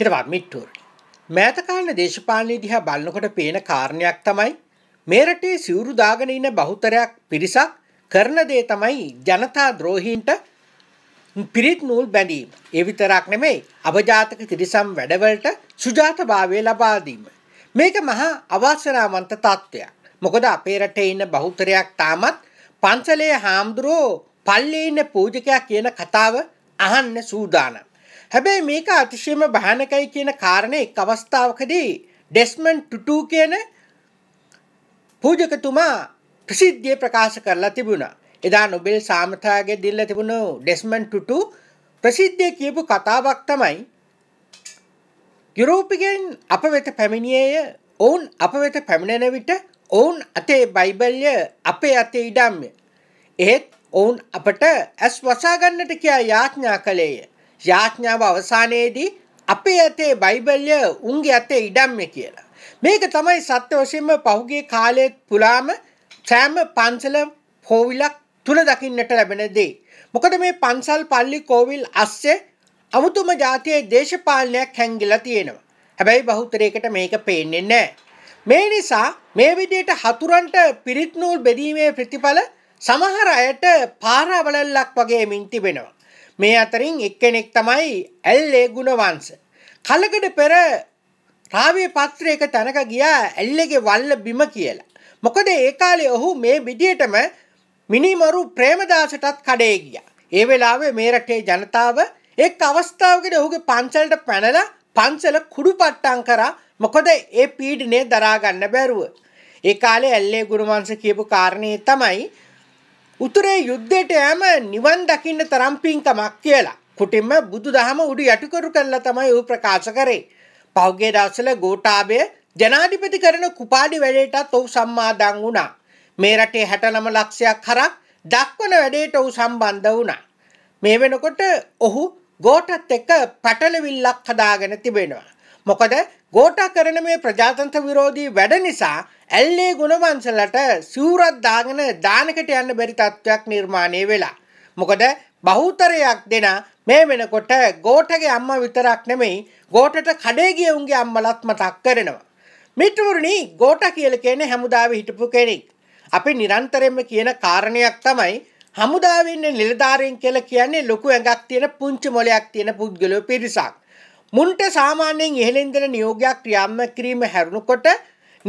තිරවත් මිට්ටුවරණ. මෑතකාලන දේශපාලනය දිහා බලන්නකොට පේන කාරණයක් තමයි මේ රටේ සිවුරු දාගෙන ඉන්න බහුතරයක් පිරිසක් කරන දේ තමයි ජනතා ද්‍රෝහීන්ට පිරිත් නූල් බැඳීම. ඒ විතරක් නෙමෙයි අබජාතක තිරිසම් වැඩවලට සුජාතභාවය ලබා දීම. මේක මහා අවාසනාවන්ත තත්ත්වයක්. මොකද අපේ රටේ ඉන්න බහුතරයක් තාමත් පන්සලේ හාමුදුරුවෝ පල්ලේ ඉන්න පූජකයා කියන කතාව අහන්න සූදානම්. හැබැයි මේක අතිශයම භයානකයි කියන කාරණේ එක් අවස්ථාවකදී ඩෙස්මන් ටුටු කියන පූජකතුමා ප්‍රසිද්ධිය ප්‍රකාශ කරලා තිබුණා. එදා නොබෙල් සාමතාගේ දිල්ල තිබුණු ඩෙස්මන් ටුටු ප්‍රසිද්ධිය කියපු කතාවක් තමයි යුරෝපිගෙන් අප වෙත පැමිණියේය ඔවුන් අප වෙත පැමිණෙන විට ඔවුන් අතේ බයිබල්ය අපේ අතේ ඉඩම්ය. එහෙත් ඔවුන් අපට ඇස් වසාගන්නට කියා යාඥා කළේය. යාඥාව අවසානයේදී අපේ අතේ බයිබල්ය උන්ගේ අතේ ඉඩම්ය කියලා. මේක තමයි සත්‍ය වශයෙන්ම පහුගේ කාලයත් පුලාම සෑම පන්සල පෝවිලක් තුළ දකින්නට ලැබෙන දේ. මොකද මේ පන්සල් පල්ලි කෝවිල් අස්සේ අමුතුම ජාතියේ දේශපාලනයක් හැංගිලා තියෙනවා. හැබැයි බහුතරයකට මේක පේන්නේ නැහැ. මේ නිසා මේ විදිහට හතුරන්ට පිරිත් නූල් බෙදීමේ ප්‍රතිඵල සමහර අයට පාරවලල්ලක් වගේ මින් තිබෙනවා. මේ අතරින් එක්කෙනෙක් තමයි ඇල්ලේ ගුණවංශ. කලකට පෙර රාවේ පත්‍රයක තැනක ගියා ඇල්ලේගේ වල්ල බිම කියලා. මොකද ඒ කාලේ ඔහු මේ විදියටම මිනිමරු ප්‍රේමදාසටත් කඩේ ගියා. ඒ වෙලාවේ මේ රටේ ජනතාව එක් අවස්ථාවකදී ඔහුගේ පන්සලට පැනලා පන්සල කුඩු පට්ටම් කරා මොකද ඒ පීඩනේ දරාගන්න බැරුව. ඒ කාලේ ඇල්ලේ ගුණවංශ කියපු කාරණේ තමයි උතුරේ යුද්ධයට යෑම නිවන් දකින්න තරම් පිංකමක් කියලා. කුටිම්ම බුදු දහම උඩු යටිකරු කරලා තමයි ඌ ප්‍රකාශ කරේ. පහුගිය දවස්වල ගෝඨාභය ජනාධිපති කරන කුපාඩි වැඩේටත් ඔහු සම්මාදන් වුණා. මේ රටේ 69 ලක්ෂයක් හරක් දක්වන වැඩේට ඔහු සම්බන්ධ වුණා. මේ වෙනකොට ඔහු ගෝඨත් එක්ක පැටලවිල්ලක් හදාගෙන තිබෙනවා. මොකද ගෝටා කරන මේ ප්‍රජාතන්ත්‍ර විරෝධී වැඩ නිසා ඇල්ලේ ගුණවංශලට සිවුරක් දාගෙන දානකට යන්න බැරි තත්ත්වයක් නිර්මාණය වෙලා. මොකද බහුතරයක් දෙන මේ වෙනකොට ගෝටගේ අම්මා විතරක් නෙමෙයි ගෝටට කඩේ ගිය උන්ගේ අම්මලත් මතක් කරනවා. මිත්‍රවරුනි ගෝට කියලා කියන්නේ හමුදාවේ හිටපු කෙනෙක්. අපි නිරන්තරයෙන්ම කියන කාරණයක් තමයි හමුදාවේ ඉන්න නිලධාරීන් කියලා කියන්නේ ලොකු ඇඟක් තියෙන පුංචි මොලයක් තියෙන පුද්ගලයෝ පිරිසක්. මුන්ට සාමාන්‍යයෙන් ඉහළින් දෙන නියෝගයක් ක්‍රියාත්මක කිරීම හැරුණකොට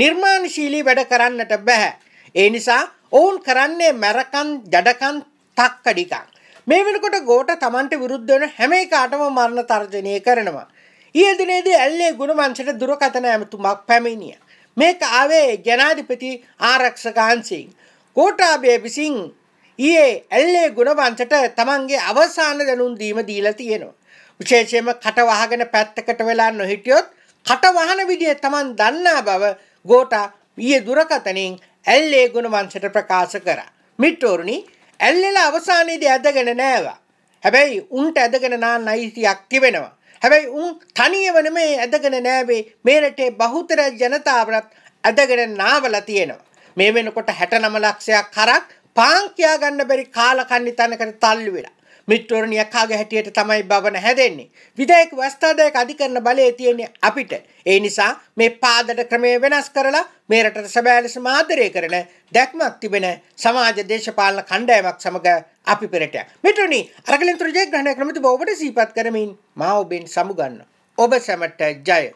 නිර්මාණශීලී වැඩ කරන්නට බෑ. ඒ නිසා ඔවුන් කරන්නේ මැරකන් ජඩකන් තක්කඩිකන්. මේ වෙනකොට ගෝට Tamanට විරුද්ධ වෙන හැම එකටම මරණ තර්ජනය කරනවා. ඊයේ දිනේදී ඇල්ලේ ගුණමන්සට දුරකථන ඇමතුමක් පැමිණිය. මේක ආවේ ජනාධිපති ආරක්ෂකහන්සින්. ගෝඨාභය විසින් ඊයේ ඇල්ලේ ගුණවංශට තමන්ගේ අවසාන දැනුම් දීම දීලා තියෙනවා. විශේෂයෙන්ම කට වහගෙන පැත්තකට වෙලා නොහිටියොත් කට වහන විදිය Taman දන්නා බව ගෝටා ඊයේ දුරකතනින් ඇල්ලේ ගුණවංශයට ප්‍රකාශ කරා. මිත්‍රෝරුනි ඇල්ලෙලා අවසානයේදී ඇදගෙන නෑවා. හැබැයි උන්ට ඇදගෙන නාන්න අයිතියක් තිබෙනවා. හැබැයි උන් තනියම නෙමේ ඇදගෙන නෑවේ මේ රටේ බහුතර ජනතාවට ඇදගෙන නාවලා තියෙනවා. මේ වෙනකොට 69 ලක්ෂයක් හරක් පාන් කියා ගන්න බැරි කාලකන්ණි තැනකට තල්ලු වෙලා. මිත්‍රෝරණියක් කාගේ හැටියට තමයි බවන හැදෙන්නේ. විධායක වස්ථාදායක අධිකරණ බලය තියෙන්නේ අපිට. ඒ නිසා මේ පාදට ක්‍රමය වෙනස් කරලා මේ රටට සැබෑ ලෙස ආදරය කරන දැක්මක් තිබෙන සමාජ දේශපාලන කණ්ඩායමක් සමග අපි පෙරට යමු. මිත්‍රනි, අරගලෙන් තුරු ජයග්‍රහණ ක්‍රම තිබ ඔබට සිහිපත් කරමින් මා ඔබෙන් සමුගන්න. ඔබ සැමට ජය.